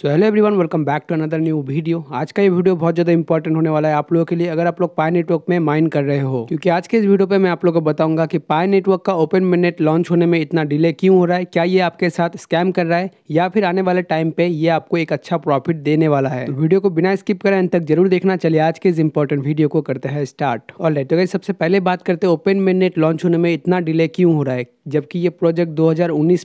so hello everyone welcome back to another new video आज का ये वीडियो बहुत ज़्यादा इंपॉर्टेंट होने वाला है आप लोगों के लिए अगर आप लोग पाई नेटवर्क में माइन कर रहे हो क्योंकि आज के इस वीडियो पे मैं आप लोगों को बताऊंगा कि पाई नेटवर्क का ओपन मिनट लॉन्च होने में इतना डिले क्यों हो रहा है क्या ये आपके साथ स्कैम कर रहा है या फिर आने वाले टाइम पे ये आपको एक अच्छा प्रॉफिट देने वाला है तो वीडियो को बिना स्किप करें अंत तक जरूर देखना चलिए आज के इस इंपॉर्टेंट वीडियो को करते हैं स्टार्ट और लेटो तो सबसे पहले बात करते हैं ओपन मिनट लॉन्च होने में इतना डिले क्यों हो रहा है जबकि ये प्रोजेक्ट दो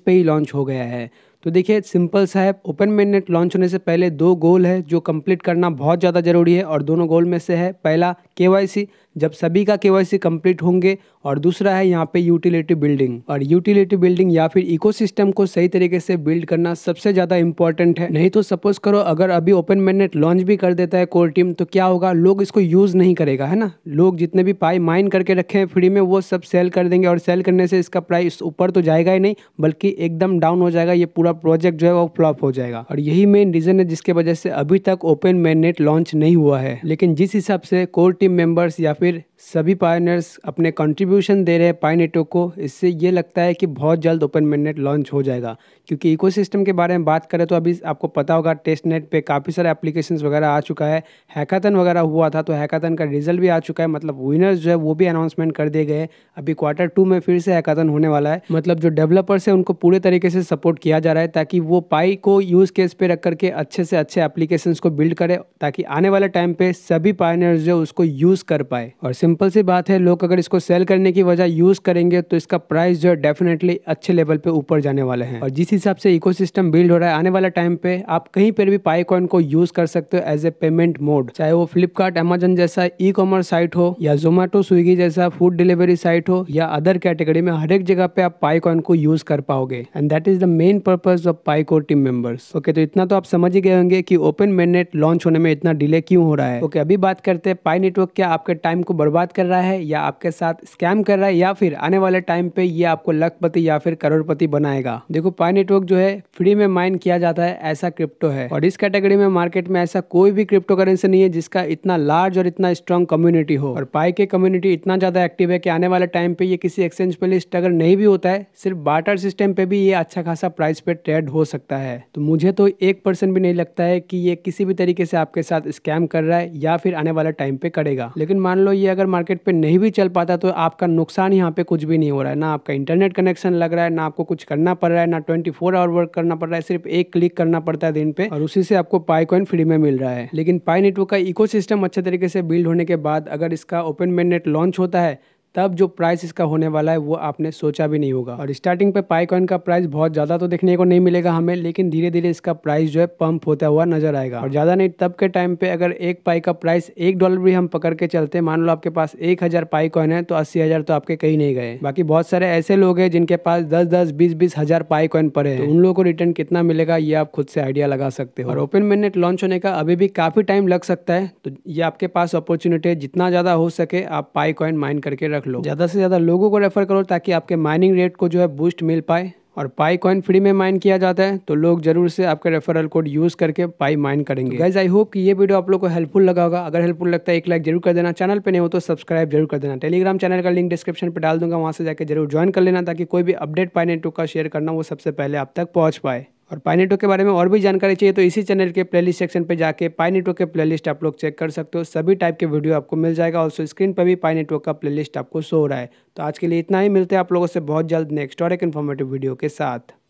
पे ही लॉन्च हो गया है तो देखिए सिंपल सा है ओपन मेन नेट लॉन्च होने से पहले दो गोल है जो कंप्लीट करना बहुत ज़्यादा ज़रूरी है और दोनों गोल में से है पहला के जब सभी का के कंप्लीट होंगे और दूसरा है यहाँ पे यूटिलिटी बिल्डिंग और यूटिलिटी बिल्डिंग या फिर इकोसिस्टम को सही तरीके से बिल्ड करना सबसे ज़्यादा इंपॉर्टेंट है नहीं तो सपोज करो अगर अभी ओपन नेट लॉन्च भी कर देता है कोर टीम तो क्या होगा लोग इसको यूज़ नहीं करेगा है ना लोग जितने भी पाई माइन करके रखे हैं फ्री में वो सब सेल कर देंगे और सेल करने से इसका प्राइस ऊपर तो जाएगा ही नहीं बल्कि एकदम डाउन हो जाएगा ये पूरा प्रोजेक्ट जो है वो फ्लॉप हो जाएगा और यही मेन रीज़न है जिसके वजह से अभी तक ओपन नेट लॉन्च नहीं हुआ है लेकिन जिस हिसाब से कोर टीम मेंबर्स या फिर सभी पायनर्स अपने कंट्रीब्यूशन दे रहे हैं पाइनेटो को इससे ये लगता है कि बहुत जल्द ओपन मैननेट लॉन्च हो जाएगा क्योंकि इकोसिस्टम के बारे में बात करें तो अभी आपको पता होगा टेस्ट नेट पर काफ़ी सारे एप्लीकेशन वगैरह आ चुका है हैकाथन वगैरह हुआ था तो हैकाथन का रिजल्ट भी आ चुका है मतलब विनर्स जो है वो भी अनाउंसमेंट कर दिए गए अभी क्वार्टर टू में फिर से हैकाथन होने वाला है मतलब जो डेवलपर्स है उनको पूरे तरीके से सपोर्ट किया जा रहा है जाए ताकि वो पाई को यूज़ केस पे रख करके अच्छे से अच्छे एप्लीकेशंस को बिल्ड करे ताकि आने वाले टाइम पे सभी पायनियर्स जो उसको यूज़ कर पाए और सिंपल सी बात है लोग अगर इसको सेल करने की वजह यूज़ करेंगे तो इसका प्राइस जो है डेफिनेटली अच्छे लेवल पर ऊपर जाने वाले हैं और जिस हिसाब से इको बिल्ड हो रहा है आने वाले टाइम पे आप कहीं पर भी पाई कॉइन को यूज़ कर सकते हो एज ए पेमेंट मोड चाहे वो फ्लिपकार्ट अमेजन जैसा ई कॉमर्स साइट हो या जोमेटो स्विगी जैसा फूड डिलीवरी साइट हो या अदर कैटेगरी में हर एक जगह पे आप पाई कॉइन को यूज़ कर पाओगे and that is the main purpose members of Pi core team members okay तो इतना तो आप समझ ही गए होंगे कि ओपन मेननेट लॉन्च होने में इतना डिले क्यों हो रहा है ओके अभी बात करते हैं पाई नेटवर्क क्या आपके टाइम को बर्बाद कर रहा है या आपके साथ स्कैम कर रहा है या फिर आने वाले टाइम पे ये आपको लखपति या फिर करोड़पति बनाएगा देखो पाई नेटवर्क जो है फ्री में माइन किया जाता है ऐसा क्रिप्टो है और इस कैटेगरी में मार्केट में ऐसा कोई भी क्रिप्टो करेंसी नहीं है जिसका इतना लार्ज और इतना स्ट्रॉन्ग कम्युनिटी हो और पाई के कम्युनिटी इतना ज्यादा एक्टिव है कि आने वाले टाइम पे ये किसी एक्सचेंज पे लिस्ट अगर नहीं भी होता है सिर्फ बार्टर सिस्टम पे भी ये अच्छा खासा प्राइस पे ट्रेड हो सकता है तो मुझे तो एक परसेंट भी नहीं लगता है कि ये किसी भी तरीके से आपके साथ स्कैम कर रहा है या फिर आने वाला टाइम पे करेगा लेकिन मान लो ये अगर मार्केट पे नहीं भी चल पाता तो आपका नुकसान यहाँ पे कुछ भी नहीं हो रहा है ना आपका इंटरनेट कनेक्शन लग रहा है ना आपको कुछ करना पड़ रहा है ना ट्वेंटी आवर वर्क करना पड़ रहा है सिर्फ एक क्लिक करना पड़ता है दिन पे और उसी से आपको पाई कॉइन फ्री में मिल रहा है लेकिन पाई नेटवर्क का इको अच्छे तरीके से बिल्ड होने के बाद अगर इसका ओपन मेन नेट लॉन्च होता है तब जो प्राइस इसका होने वाला है वो आपने सोचा भी नहीं होगा और स्टार्टिंग पे पाईकॉइन का प्राइस बहुत ज़्यादा तो देखने को नहीं मिलेगा हमें लेकिन धीरे धीरे इसका प्राइस जो है पंप होता हुआ नजर आएगा और ज़्यादा नहीं तब के टाइम पे अगर एक पाई का प्राइस एक डॉलर भी हम पकड़ के चलते मान लो आपके पास एक हज़ार पाई कॉइन है तो अस्सी हज़ार तो आपके कहीं नहीं गए बाकी बहुत सारे ऐसे लोग है जिनके पास दस दस बीस बीस हज़ार पाई कॉइन पड़े हैं तो उन लोगों को रिटर्न कितना मिलेगा ये आप खुद से आइडिया लगा सकते हो और ओपन मिनट लॉन्च होने का अभी भी काफ़ी टाइम लग सकता है तो ये आपके पास अपॉर्चुनिटी है जितना ज़्यादा हो सके आप पाई कॉइन माइन करके रख रख लो ज़्यादा से ज़्यादा लोगों को रेफ़र करो ताकि आपके माइनिंग रेट को जो है बूस्ट मिल पाए और पाई कॉइन फ्री में माइन किया जाता है तो लोग जरूर से आपका रेफरल कोड यूज़ करके पाई माइन करेंगे गाइज आई होप कि ये वीडियो आप लोग को हेल्पफुल लगा होगा अगर हेल्पफुल लगता है एक लाइक जरूर कर देना चैनल पे नहीं हो तो सब्सक्राइब जरूर कर देना टेलीग्राम चैनल का लिंक डिस्क्रिप्शन पर डाल दूंगा वहाँ से जाकर जरूर ज्वाइन कर लेना ताकि कोई भी अपडेट पाई नेटवर्क का शेयर करना वो सबसे पहले आप तक पहुँच पाए और पाई नेटवर्क के बारे में और भी जानकारी चाहिए तो इसी चैनल के प्लेलिस्ट सेक्शन पर जाके पाई नेटवर्क के प्लेलिस्ट आप लोग चेक कर सकते हो सभी टाइप के वीडियो आपको मिल जाएगा ऑल्सो स्क्रीन पर भी पाई नेटवर्क का प्लेलिस्ट आपको शो हो रहा है तो आज के लिए इतना ही मिलते हैं आप लोगों से बहुत जल्द नेक्स्ट और एक इन्फॉर्मेटिव वीडियो के साथ